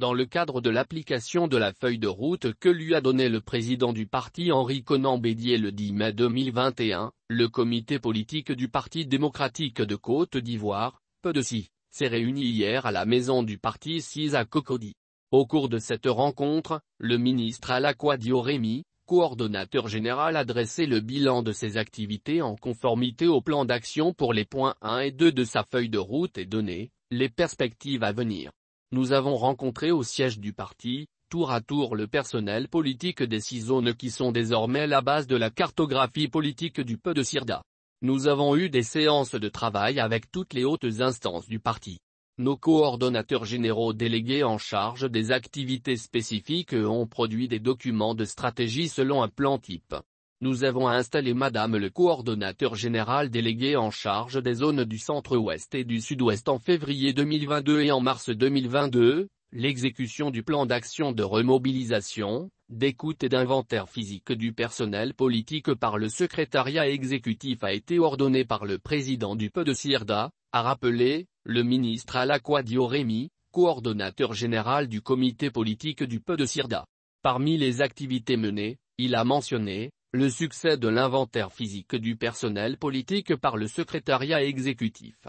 dans le cadre de l'application de la feuille de route que lui a donnée le président du parti Henri Conan Bédier le 10 mai 2021, le comité politique du Parti démocratique de Côte d'Ivoire, peu de si, s'est réuni hier à la maison du parti 6 à Cocody. Au cours de cette rencontre, le ministre Alakwa Diorémy, coordonnateur général a dressé le bilan de ses activités en conformité au plan d'action pour les points 1 et 2 de sa feuille de route et donné les perspectives à venir. Nous avons rencontré au siège du parti, tour à tour le personnel politique des six zones qui sont désormais la base de la cartographie politique du peu de Sirda. Nous avons eu des séances de travail avec toutes les hautes instances du parti. Nos coordonnateurs généraux délégués en charge des activités spécifiques ont produit des documents de stratégie selon un plan type nous avons installé Madame le coordonnateur général délégué en charge des zones du centre-ouest et du sud-ouest en février 2022 et en mars 2022, l'exécution du plan d'action de remobilisation, d'écoute et d'inventaire physique du personnel politique par le secrétariat exécutif a été ordonnée par le président du Peu de Sirda, a rappelé, le ministre Alakwa Dioremi, coordonnateur général du comité politique du Peu de Sirda. Parmi les activités menées, il a mentionné, le succès de l'inventaire physique du personnel politique par le secrétariat exécutif.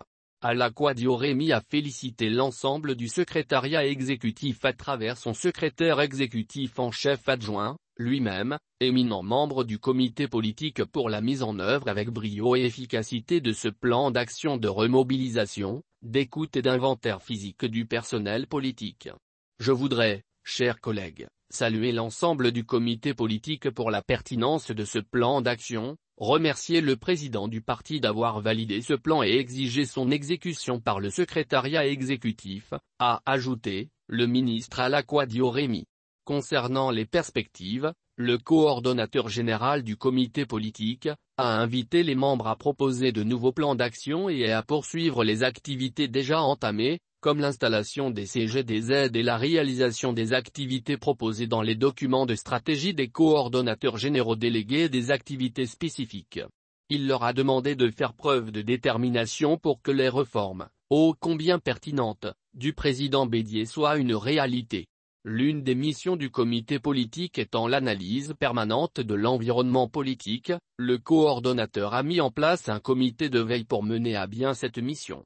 quoi Diorémi a félicité l'ensemble du secrétariat exécutif à travers son secrétaire exécutif en chef adjoint, lui-même, éminent membre du comité politique pour la mise en œuvre avec brio et efficacité de ce plan d'action de remobilisation, d'écoute et d'inventaire physique du personnel politique. Je voudrais, chers collègues, saluer l'ensemble du comité politique pour la pertinence de ce plan d'action, remercier le président du parti d'avoir validé ce plan et exiger son exécution par le secrétariat exécutif, a ajouté, le ministre Alakwadio Dioremi. Concernant les perspectives, le coordonnateur général du comité politique, a invité les membres à proposer de nouveaux plans d'action et à poursuivre les activités déjà entamées, comme l'installation des CG des aides et la réalisation des activités proposées dans les documents de stratégie des coordonnateurs généraux délégués des activités spécifiques. Il leur a demandé de faire preuve de détermination pour que les réformes, ô combien pertinentes, du président Bédier soient une réalité. L'une des missions du comité politique étant l'analyse permanente de l'environnement politique, le coordonnateur a mis en place un comité de veille pour mener à bien cette mission.